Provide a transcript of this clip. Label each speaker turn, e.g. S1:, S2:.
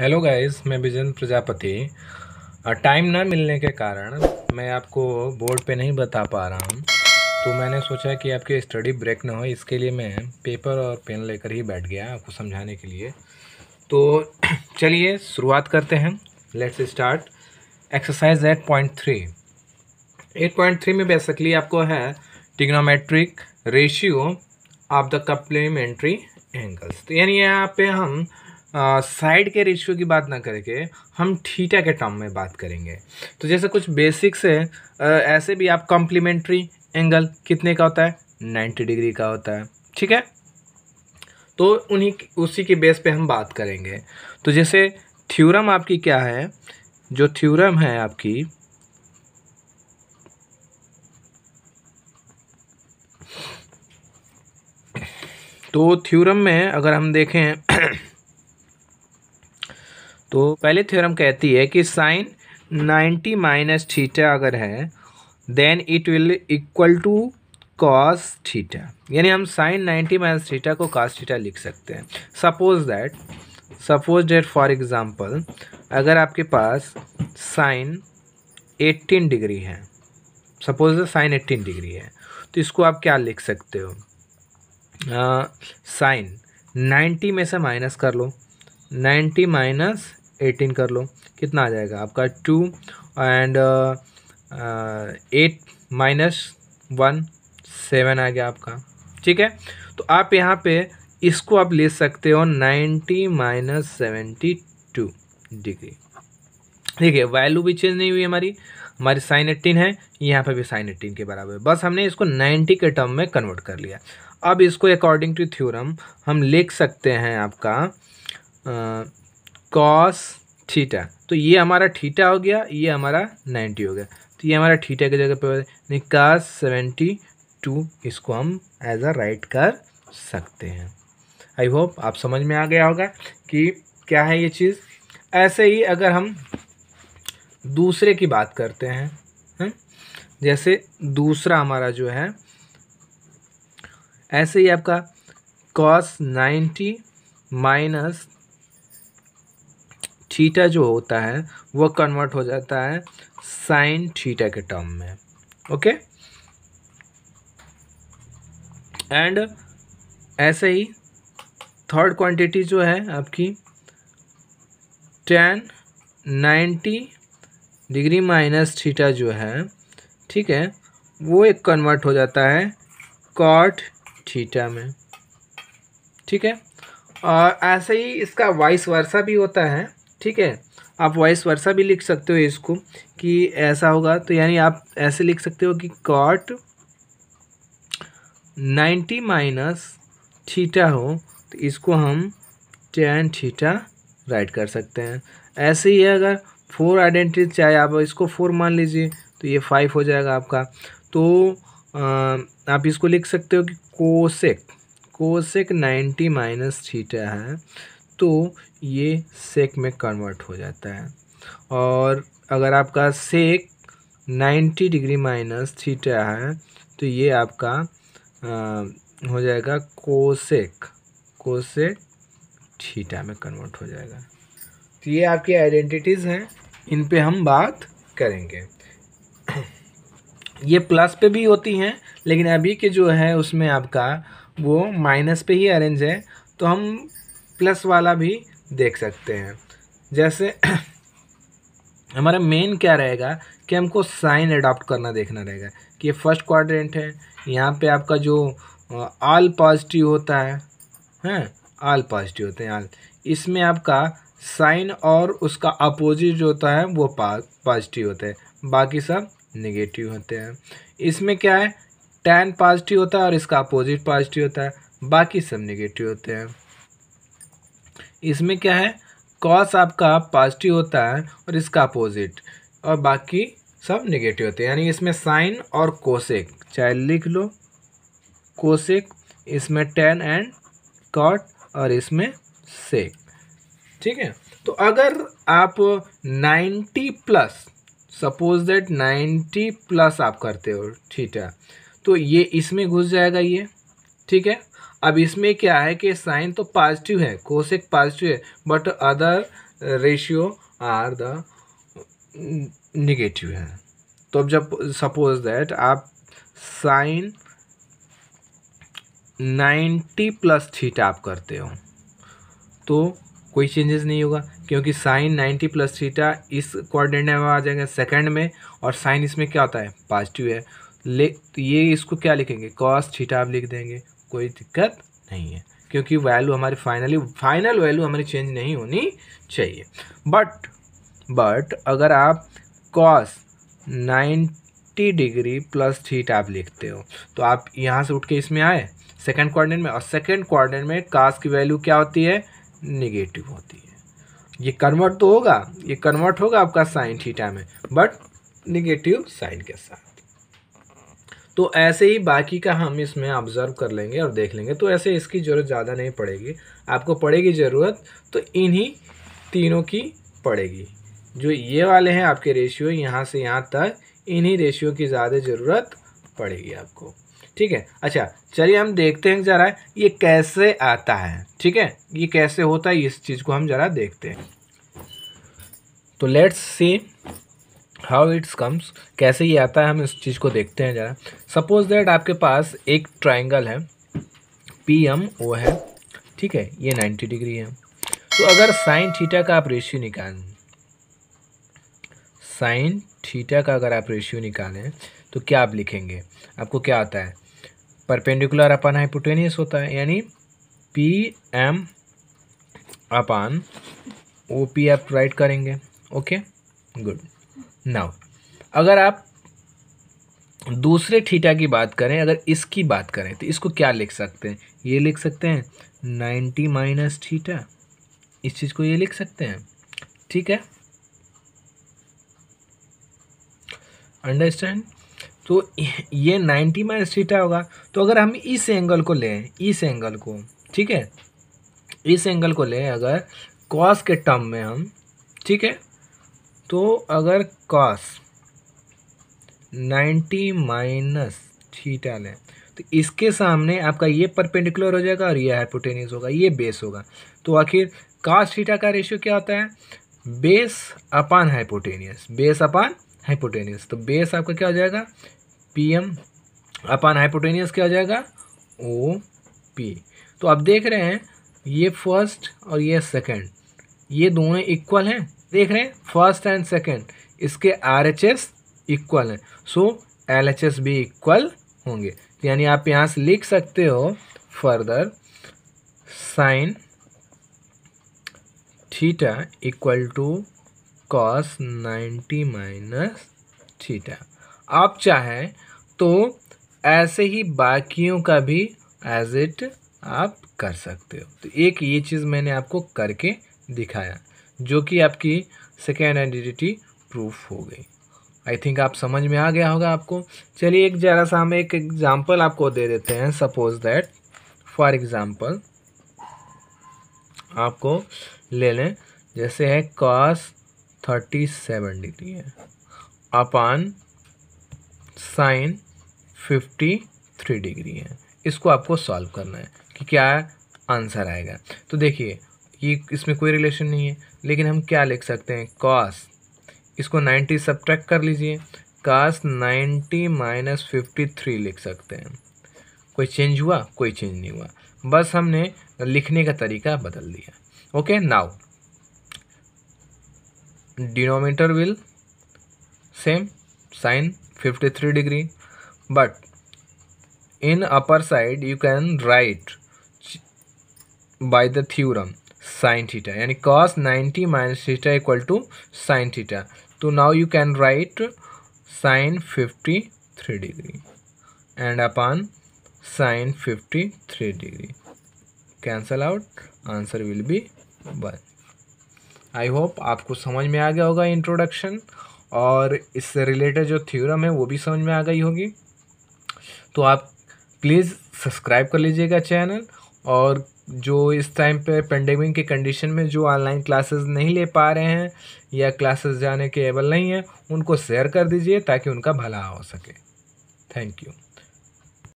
S1: Hello guys मैं Vijan Prajapati time ना मिलने के कारण मैं आपको बोर्ड पे नहीं बता पा रहा हूँ तो मैंने सोचा कि आपकी स्टडी ब्रेक ना हो इसके लिए मैं पेपर और पेन लेकर ही बैठ गया आपको समझाने के लिए तो चलिए शुरुआत करते हैं let's start exercise eight point three eight point three में बेसिकली आपको है trigonometric ratio of the complementary angles तो यानी यहाँ पे हम साइड के रेशियो की बात ना करके हम थीटा के टर्म में बात करेंगे तो जैसे कुछ बेसिक्स है आ, ऐसे भी आप कॉम्प्लीमेंट्री एंगल कितने का होता है नाइन्टी डिग्री का होता है ठीक है तो उन्हीं उसी के बेस पे हम बात करेंगे तो जैसे थ्योरम आपकी क्या है जो थ्योरम है आपकी तो थ्योरम में अगर हम देखें देखो पहले थ्योरम कहती है कि साइन 90 माइनस थीटा अगर है then it will equal to cos theta यानी हम साइन 90 माइनस थीटा को कॉस थीटा लिख सकते हैं suppose that suppose that for example अगर आपके पास साइन 18 डिग्री है सपोज साइन 18 डिग्री है तो इसको आप क्या लिख सकते हो साइन uh, 90 में से माइनस कर लो 90 माइनस एटीन कर लो कितना आ जाएगा आपका two and eight minus one seven आ गया आपका ठीक है तो आप यहाँ पे इसको आप ले सकते हो ninety minus seventy two degree ठीक है वैल्यू भी चेंज नहीं हुई हमारी हमारी साइन एट्टीन है यहाँ पे भी साइन एट्टीन के बराबर है बस हमने इसको नाइन्टी के टर्म में कन्वर्ट कर लिया अब इसको अकॉर्डिंग टू थ्योरम हम लिख सकते हैं आपका uh, कॉस थीटा तो ये हमारा थीटा हो गया ये हमारा नाइन्टी हो गया तो ये हमारा थीटा की जगह पर निकास सेवेंटी टू इसको हम एज अ राइट कर सकते हैं आई होप आप समझ में आ गया होगा कि क्या है ये चीज़ ऐसे ही अगर हम दूसरे की बात करते हैं है? जैसे दूसरा हमारा जो है ऐसे ही आपका कॉस नाइन्टी माइनस थीटा जो होता है वह कन्वर्ट हो जाता है साइन थीटा के टर्म में ओके एंड ऐसे ही थर्ड क्वांटिटी जो है आपकी tan ninety degree minus theta जो है ठीक है वो एक कन्वर्ट हो जाता है कॉट थीटा में ठीक है और ऐसे ही इसका वाइस वर्षा भी होता है ठीक है आप वॉइस वर्षा भी लिख सकते हो इसको कि ऐसा होगा तो यानी आप ऐसे लिख सकते हो कि कॉट नाइन्टी माइनस थीटा हो तो इसको हम टेन थीटा राइट कर सकते हैं ऐसे ही है अगर फोर आइडेंटिटी चाहे आप इसको फोर मान लीजिए तो ये फाइव हो जाएगा आपका तो आ, आप इसको लिख सकते हो कि cosec cosec ninety minus theta है तो ये सेक में कन्वर्ट हो जाता है और अगर आपका सेक 90 डिग्री माइनस थीटा है तो ये आपका आ, हो जाएगा कोसेक कोसेक थीटा में कन्वर्ट हो जाएगा तो ये आपकी आइडेंटिटीज़ हैं इन पे हम बात करेंगे ये प्लस पे भी होती हैं लेकिन अभी के जो है उसमें आपका वो माइनस पे ही अरेंज है तो हम प्लस वाला भी देख सकते हैं जैसे हमारा मेन क्या रहेगा कि हमको साइन अडॉप्ट करना देखना रहेगा कि ये फर्स्ट क्वाड्रेंट है यहाँ पे आपका जो आल पॉजिटिव होता है हैं आल पॉजिटिव होते हैं आल इसमें आपका साइन और उसका अपोजिट जो होता है वो पॉजिटिव होते हैं बाकी सब नेगेटिव होते हैं इसमें क्या है टेन पॉजिटिव होता है और इसका अपोजिट पॉजिटिव होता है बाकी सब नेगेटिव होते हैं इसमें क्या है कॉस आपका पॉजिटिव होता है और इसका अपोजिट और बाकी सब नेगेटिव होते हैं यानी इसमें साइन और कोसेक चाहे लिख लो कोसेक इसमें टेन एंड कॉट और इसमें सेक ठीक है तो अगर आप ninety plus suppose that ninety plus आप करते हो ठीक है तो ये इसमें घुस जाएगा ये ठीक है अब इसमें क्या है कि साइन तो पॉजिटिव है कोशिक पॉजिटिव है but other ratio are the negative है तो अब जब सपोज दैट आप साइन नाइन्टी प्लस थीटा आप करते हो तो कोई चेंजेस नहीं होगा क्योंकि साइन 90 प्लस थीटा इस कोऑर्डिनेट में आ जाएगा सेकंड में और साइन इसमें क्या होता है पॉजिटिव है ले तो ये इसको क्या लिखेंगे कॉस थीटा आप लिख देंगे कोई दिक्कत नहीं है क्योंकि वैल्यू हमारी फाइनली फाइनल वैल्यू हमारी चेंज नहीं होनी चाहिए बट बट अगर आप cos ninety degree plus theta आप लिखते हो तो आप यहाँ से उठ के इसमें आए सेकेंड क्वार्टर में और सेकेंड क्वार्टर में कास की वैल्यू क्या होती है निगेटिव होती है ये कन्वर्ट तो होगा ये कन्वर्ट होगा आपका साइन थीटा में बट निगेटिव साइन के साथ तो ऐसे ही बाकी का हम इसमें ऑब्ज़र्व कर लेंगे और देख लेंगे तो ऐसे इसकी ज़रूरत ज़्यादा नहीं पड़ेगी आपको पड़ेगी ज़रूरत तो इन्हीं तीनों की पड़ेगी जो ये वाले हैं आपके रेशियो यहाँ से यहाँ तक इन्हीं रेशियो की ज़्यादा ज़रूरत पड़ेगी आपको ठीक है अच्छा चलिए हम देखते हैं ज़रा ये कैसे आता है ठीक है ये कैसे होता है इस चीज़ को हम ज़रा देखते हैं तो let's see how it's comes कैसे ये आता है हम इस चीज़ को देखते हैं ज़रा सपोज दैट आपके पास एक ट्राइंगल है पी एम ओ है ठीक है ये नाइन्टी डिग्री है तो अगर साइन थीटा का आप रेशियो निकालें साइन थीटा का अगर आप रेशियो निकालें तो क्या आप लिखेंगे आपको क्या आता है परपेंडिकुलर अपन हाइपोटेनियस होता है यानी P M upon O P आप राइट करेंगे ओके गुड नाउ अगर आप दूसरे थीटा की बात करें अगर इसकी बात करें तो इसको क्या लिख सकते हैं ये लिख सकते हैं नाइन्टी माइनस थीटा इस चीज़ को ये लिख सकते हैं ठीक है अंडरस्टैंड तो ये नाइन्टी माइनस थीटा होगा तो अगर हम इस एंगल को लें इस एंगल को ठीक है इस एंगल को लें अगर कॉस के टर्म में हम ठीक है तो अगर कॉस 90 माइनस थीटा लें तो इसके सामने आपका ये परपेंडिकुलर हो जाएगा और ये हाइपोटेनिस होगा ये बेस होगा तो आखिर कॉस थीटा का रेशियो क्या होता है base upon hypotenuse base upon hypotenuse तो बेस आपका क्या हो जाएगा पी एम अपान हाइपोटेनियस क्या हो जाएगा ओ पी तो आप देख रहे हैं ये फर्स्ट और ये सेकंड ये दोनों इक्वल हैं देख रहे हैं फर्स्ट एंड सेकेंड इसके आर एच एस इक्वल हैं सो एल एच एस भी इक्वल होंगे यानी आप यहाँ से लिख सकते हो further sine theta equal to cos ninety minus theta आप चाहें तो ऐसे ही बाकियों का भी एज इट आप कर सकते हो तो एक ये चीज़ मैंने आपको करके दिखाया जो कि आपकी सेकेंड आइडेंटिटी प्रूफ हो गई आई थिंक आप समझ में आ गया होगा आपको चलिए एक जरा सा हम एक एग्जाम्पल आपको दे देते हैं सपोज दैट फॉर एग्ज़ाम्पल आपको ले लें जैसे है कॉस थर्टी सेवन डिग्री है upon sine fifty three degree है इसको आपको सॉल्व करना है कि क्या आंसर आएगा तो देखिए ये इसमें कोई रिलेशन नहीं है लेकिन हम क्या लिख सकते हैं कॉस इसको नाइन्टी सब्ट्रैक्ट कर लीजिए cos ninety minus fifty three लिख सकते हैं कोई चेंज हुआ कोई चेंज नहीं हुआ बस हमने लिखने का तरीका बदल दिया okay now denominator will same sine 53 degree but in upper side you can write by the theorem sine theta यानी cos ninety minus theta equal to sine theta तो now you can write sine fifty three degree and upon sine fifty three degree cancel out answer will be one I hope आपको समझ में आ गया होगा introduction और इससे related जो theorem है वो भी समझ में आ गई होगी तो आप प्लीज़ सब्सक्राइब कर लीजिएगा चैनल और जो इस टाइम पे पेंडेमिक के कंडीशन में जो ऑनलाइन क्लासेस नहीं ले पा रहे हैं या क्लासेस जाने के एबल नहीं हैं उनको शेयर कर दीजिए ताकि उनका भला हो सके थैंक यू